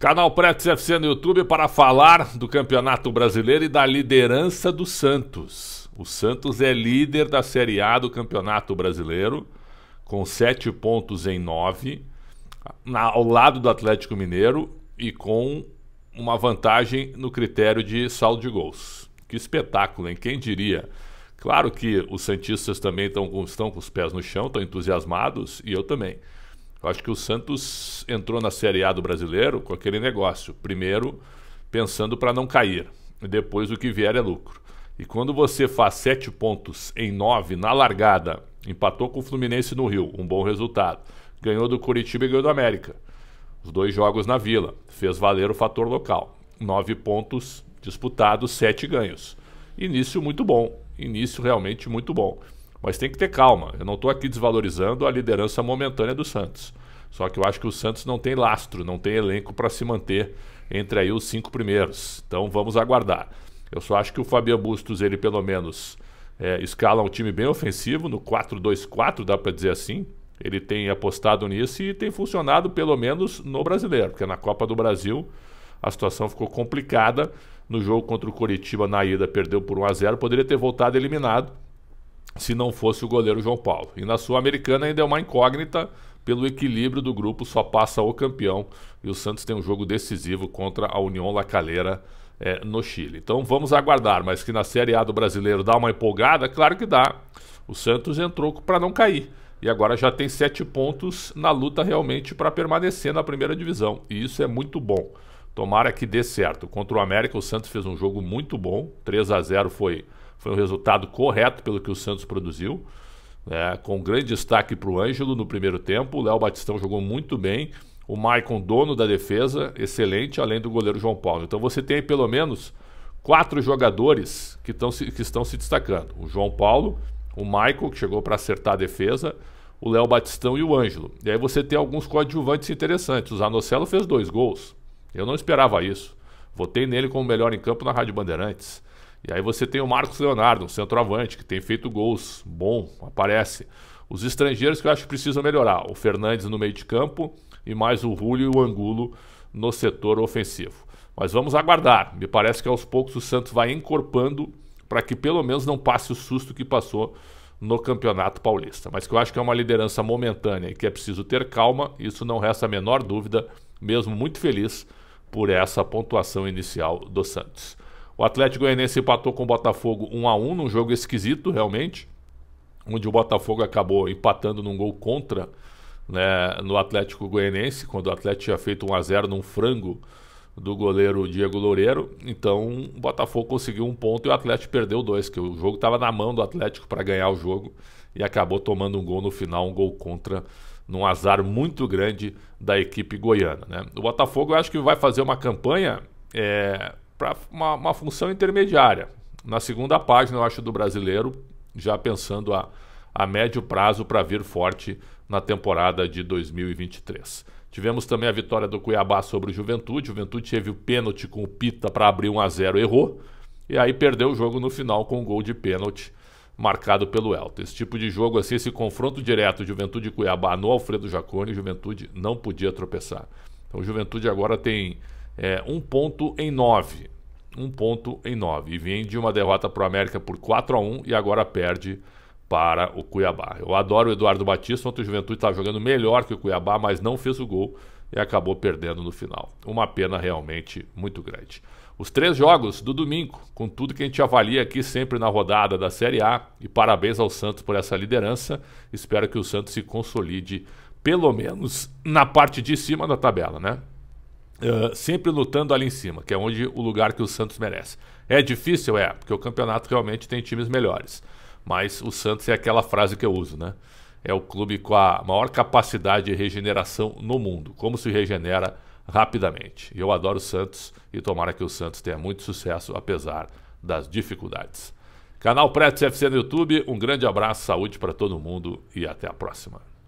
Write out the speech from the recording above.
Canal Pretes FC no YouTube para falar do Campeonato Brasileiro e da liderança do Santos. O Santos é líder da Série A do Campeonato Brasileiro, com sete pontos em nove, na, ao lado do Atlético Mineiro e com uma vantagem no critério de saldo de gols. Que espetáculo, hein? Quem diria? Claro que os Santistas também estão com os pés no chão, estão entusiasmados, e eu também. Eu acho que o Santos entrou na Série A do Brasileiro com aquele negócio. Primeiro, pensando para não cair. E depois, o que vier é lucro. E quando você faz sete pontos em nove na largada, empatou com o Fluminense no Rio, um bom resultado. Ganhou do Curitiba e ganhou do América. Os dois jogos na Vila. Fez valer o fator local. Nove pontos disputados, sete ganhos. Início muito bom. Início realmente muito bom. Mas tem que ter calma. Eu não estou aqui desvalorizando a liderança momentânea do Santos. Só que eu acho que o Santos não tem lastro, não tem elenco para se manter entre aí os cinco primeiros. Então vamos aguardar. Eu só acho que o Fabiano Bustos, ele pelo menos é, escala um time bem ofensivo, no 4-2-4, dá para dizer assim. Ele tem apostado nisso e tem funcionado pelo menos no brasileiro, porque na Copa do Brasil a situação ficou complicada. No jogo contra o Coritiba na ida perdeu por 1 a 0, poderia ter voltado eliminado, se não fosse o goleiro João Paulo. E na Sul-Americana ainda é uma incógnita pelo equilíbrio do grupo, só passa o campeão. E o Santos tem um jogo decisivo contra a União La Calera é, no Chile. Então vamos aguardar, mas que na Série A do brasileiro dá uma empolgada, claro que dá. O Santos entrou para não cair. E agora já tem sete pontos na luta realmente para permanecer na primeira divisão. E isso é muito bom. Tomara que dê certo. Contra o América, o Santos fez um jogo muito bom. 3 a 0 foi foi um resultado correto pelo que o Santos produziu. É, com grande destaque para o Ângelo no primeiro tempo. O Léo Batistão jogou muito bem. O Maicon, dono da defesa, excelente, além do goleiro João Paulo. Então você tem pelo menos quatro jogadores que, tão, que estão se destacando: o João Paulo, o Maicon, que chegou para acertar a defesa, o Léo Batistão e o Ângelo. E aí você tem alguns coadjuvantes interessantes. O Zanocelo fez dois gols. Eu não esperava isso. Votei nele como melhor em campo na Rádio Bandeirantes. E aí você tem o Marcos Leonardo, um centroavante, que tem feito gols, bom, aparece. Os estrangeiros que eu acho que precisam melhorar, o Fernandes no meio de campo e mais o Julio e o Angulo no setor ofensivo. Mas vamos aguardar, me parece que aos poucos o Santos vai encorpando para que pelo menos não passe o susto que passou no Campeonato Paulista. Mas que eu acho que é uma liderança momentânea e que é preciso ter calma, isso não resta a menor dúvida, mesmo muito feliz por essa pontuação inicial do Santos. O Atlético Goianiense empatou com o Botafogo 1 a 1 num jogo esquisito, realmente, onde o Botafogo acabou empatando num gol contra né, no Atlético Goianiense, quando o Atlético tinha feito 1 a 0 num frango do goleiro Diego Loureiro. Então, o Botafogo conseguiu um ponto e o Atlético perdeu dois, que o jogo estava na mão do Atlético para ganhar o jogo e acabou tomando um gol no final, um gol contra, num azar muito grande da equipe goiana. Né? O Botafogo, eu acho que vai fazer uma campanha é, para uma, uma, função intermediária. Na segunda página, eu acho, do brasileiro, já pensando a, a médio prazo para vir forte na temporada de 2023. Tivemos também a vitória do Cuiabá sobre o Juventude. Juventude teve o pênalti com o Pita para abrir 1 a 0 errou. E aí perdeu o jogo no final com um gol de pênalti marcado pelo Elton. Esse tipo de jogo, assim, esse confronto direto Juventude e Cuiabá no Alfredo Jacone, Juventude não podia tropeçar. Então, Juventude agora tem é, um ponto em nove. Um ponto em nove. E vem de uma derrota para o América por 4 a 1 e agora perde para o Cuiabá. Eu adoro o Eduardo Batista, ontem o Juventude estava jogando melhor que o Cuiabá, mas não fez o gol e acabou perdendo no final. Uma pena realmente muito grande. Os três jogos do domingo, com tudo que a gente avalia aqui sempre na rodada da Série A. E parabéns ao Santos por essa liderança. Espero que o Santos se consolide, pelo menos na parte de cima da tabela, né? Ah, sempre lutando ali em cima, que é onde o lugar que o Santos merece. É difícil? É, porque o campeonato realmente tem times melhores. Mas o Santos é aquela frase que eu uso, né? É o clube com a maior capacidade de regeneração no mundo. Como se regenera rapidamente. Eu adoro o Santos e tomara que o Santos tenha muito sucesso, apesar das dificuldades. Canal Pretz FC no YouTube, um grande abraço, saúde para todo mundo e até a próxima.